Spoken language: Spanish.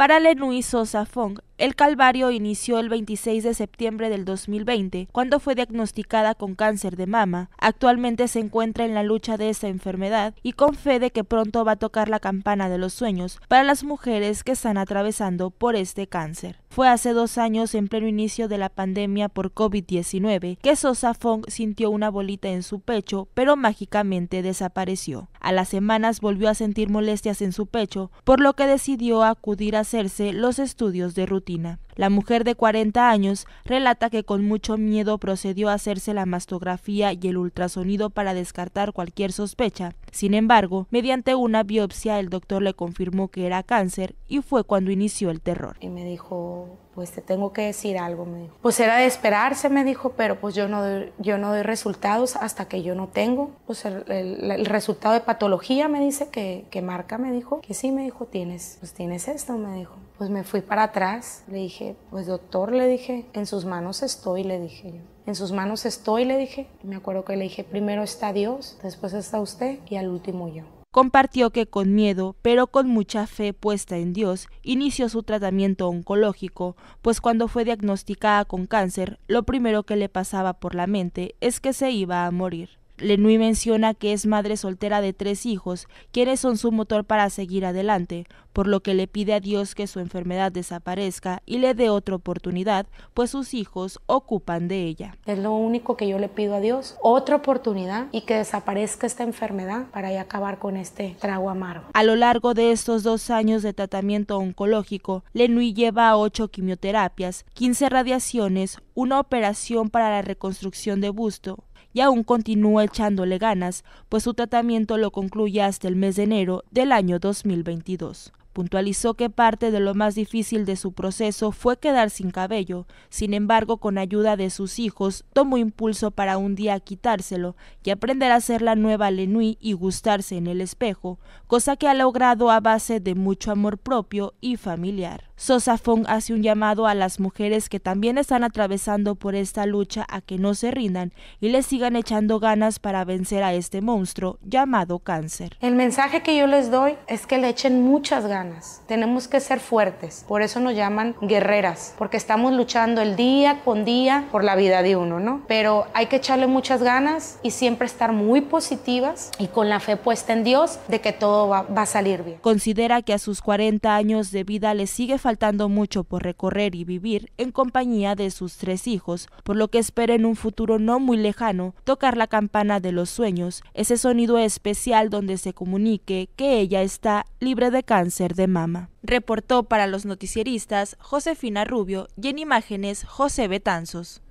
Para Sosa Fong. El calvario inició el 26 de septiembre del 2020, cuando fue diagnosticada con cáncer de mama. Actualmente se encuentra en la lucha de esta enfermedad y con fe de que pronto va a tocar la campana de los sueños para las mujeres que están atravesando por este cáncer. Fue hace dos años, en pleno inicio de la pandemia por COVID-19, que Sosa Fong sintió una bolita en su pecho, pero mágicamente desapareció. A las semanas volvió a sentir molestias en su pecho, por lo que decidió acudir a hacerse los estudios de rutina. La mujer de 40 años relata que con mucho miedo procedió a hacerse la mastografía y el ultrasonido para descartar cualquier sospecha. Sin embargo, mediante una biopsia el doctor le confirmó que era cáncer y fue cuando inició el terror. Y me dijo, pues te tengo que decir algo, me dijo. Pues era de esperarse, me dijo, pero pues yo no doy, yo no doy resultados hasta que yo no tengo. Pues el, resultado de patología me dice que, que marca, me dijo, que sí, me dijo, tienes, pues tienes esto, me dijo. Pues me fui para atrás, le dije, pues doctor, le dije, en sus manos estoy, le dije yo. En sus manos estoy, le dije. Me acuerdo que le dije, primero está Dios, después está usted y al último yo. Compartió que con miedo, pero con mucha fe puesta en Dios, inició su tratamiento oncológico, pues cuando fue diagnosticada con cáncer, lo primero que le pasaba por la mente es que se iba a morir. Lenui menciona que es madre soltera de tres hijos, quienes son su motor para seguir adelante, por lo que le pide a Dios que su enfermedad desaparezca y le dé otra oportunidad, pues sus hijos ocupan de ella. Es lo único que yo le pido a Dios, otra oportunidad y que desaparezca esta enfermedad para acabar con este trago amargo. A lo largo de estos dos años de tratamiento oncológico, Lenui lleva ocho quimioterapias, 15 radiaciones, una operación para la reconstrucción de busto, y aún continúa echándole ganas, pues su tratamiento lo concluye hasta el mes de enero del año 2022. Puntualizó que parte de lo más difícil de su proceso fue quedar sin cabello, sin embargo con ayuda de sus hijos tomó impulso para un día quitárselo y aprender a ser la nueva Lenui y gustarse en el espejo, cosa que ha logrado a base de mucho amor propio y familiar. Sosa Fong hace un llamado a las mujeres que también están atravesando por esta lucha a que no se rindan y le sigan echando ganas para vencer a este monstruo llamado cáncer. El mensaje que yo les doy es que le echen muchas ganas tenemos que ser fuertes, por eso nos llaman guerreras, porque estamos luchando el día con día por la vida de uno, ¿no? Pero hay que echarle muchas ganas y siempre estar muy positivas y con la fe puesta en Dios de que todo va a salir bien. Considera que a sus 40 años de vida le sigue faltando mucho por recorrer y vivir en compañía de sus tres hijos, por lo que espera en un futuro no muy lejano tocar la campana de los sueños, ese sonido especial donde se comunique que ella está libre de cáncer de mama. Reportó para los noticieristas Josefina Rubio y en imágenes José Betanzos.